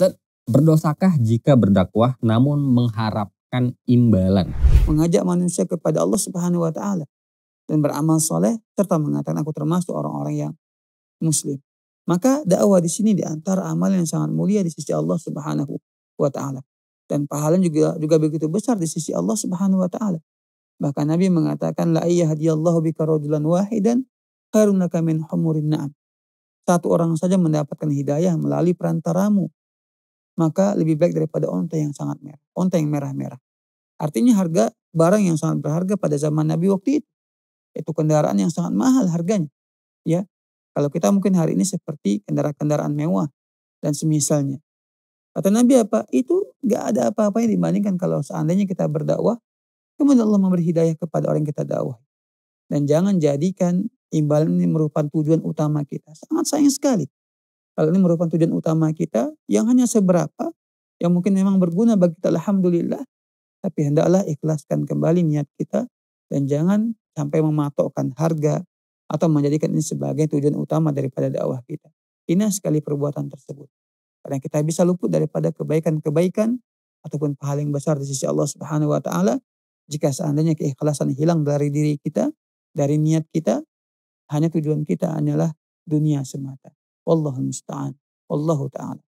Ustaz, berdosakah jika berdakwah namun mengharapkan imbalan? Mengajak manusia kepada Allah Subhanahu wa taala dan beramal soleh serta mengatakan aku termasuk orang-orang yang muslim. Maka dakwah di sini di antara amal yang sangat mulia di sisi Allah Subhanahu wa taala dan pahalanya juga juga begitu besar di sisi Allah Subhanahu wa taala. Bahkan Nabi mengatakan la ayyahadiyallahu bika rajulan wahidan khairun laka min humurin na'am. Satu orang saja mendapatkan hidayah melalui perantaramu maka lebih baik daripada onta yang sangat merah. Onta yang merah-merah. Artinya harga barang yang sangat berharga pada zaman Nabi waktu itu. Itu kendaraan yang sangat mahal harganya. Ya, kalau kita mungkin hari ini seperti kendaraan-kendaraan mewah dan semisalnya. Kata Nabi apa? Itu gak ada apa-apanya dibandingkan kalau seandainya kita berdakwah. Kemudian Allah memberi hidayah kepada orang yang kita dakwah. Dan jangan jadikan imbalan ini merupakan tujuan utama kita. Sangat sayang sekali. Hal ini merupakan tujuan utama kita yang hanya seberapa yang mungkin memang berguna bagi kita alhamdulillah. Tapi hendaklah ikhlaskan kembali niat kita dan jangan sampai mematokkan harga atau menjadikan ini sebagai tujuan utama daripada dakwah kita. Ini sekali perbuatan tersebut. Karena kita bisa luput daripada kebaikan-kebaikan ataupun pahala yang besar di sisi Allah Subhanahu wa taala jika seandainya keikhlasan hilang dari diri kita, dari niat kita, hanya tujuan kita hanyalah dunia semata. Wallahu musta'an. Wallahu ta'ala.